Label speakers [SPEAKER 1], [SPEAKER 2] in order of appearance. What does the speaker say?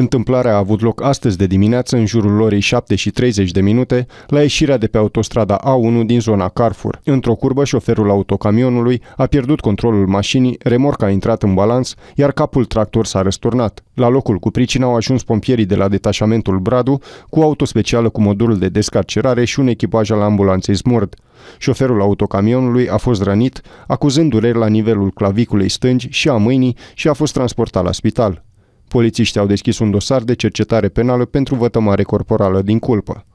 [SPEAKER 1] Întâmplarea a avut loc astăzi de dimineață în jurul orei 7 și 30 de minute la ieșirea de pe autostrada A1 din zona Carrefour. Într-o curbă, șoferul autocamionului a pierdut controlul mașinii, remorca a intrat în balans, iar capul tractor s-a răsturnat. La locul cu pricina au ajuns pompierii de la detașamentul Bradu cu auto specială cu modul de descarcerare și un echipaj al ambulanței Smurd. Șoferul autocamionului a fost rănit, acuzând dureri la nivelul claviculei stângi și a mâinii și a fost transportat la spital. Polițiștii au deschis un dosar de cercetare penală pentru vătămare corporală din culpă.